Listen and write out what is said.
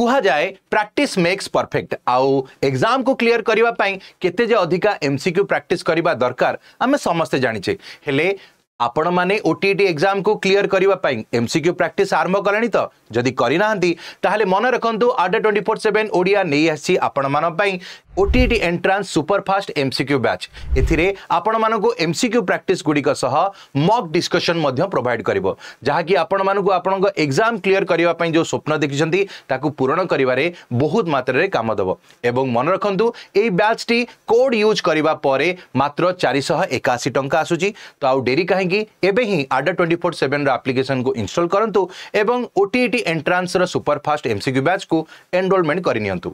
कह जाए practice makes perfect आउ एग्जाम को क्लीयर करने के अधिका एम सी क्यू प्राक्ट करवा दरकार आम समस्ते जाचे हेले आपण मैंने ओटीईटी एग्जाम को क्लीयर करने एम सिक्यू प्राक्ट आरंभ कले तो जदि करना तेल मन रखु order twenty four seven Odia नहीं आसपाई OTET entrance superfast M C Q batch एपण मानक एम सिक्यू प्राक्ट गुड़िकह मक् डिस्कसन प्रोभाइड कर जहाँकि आपण मानक एग्जाम क्लीयर करने जो स्वप्न देखी पूरण करें बहुत मात्र काम दब ए मन रखु ये कोड यूज करने मात्र चार शह एकाशी टाँह आसूरी तो आउ डेरी कहीं এবেহি আডার 247 ৰ এপ্লিকেচন কো ইনষ্টল কৰন্তু এবং ওটিটি এন্ট্ৰান্স ৰ super fast MC Q batch কো এনৰলমেন্ট কৰিনিয়ন্ত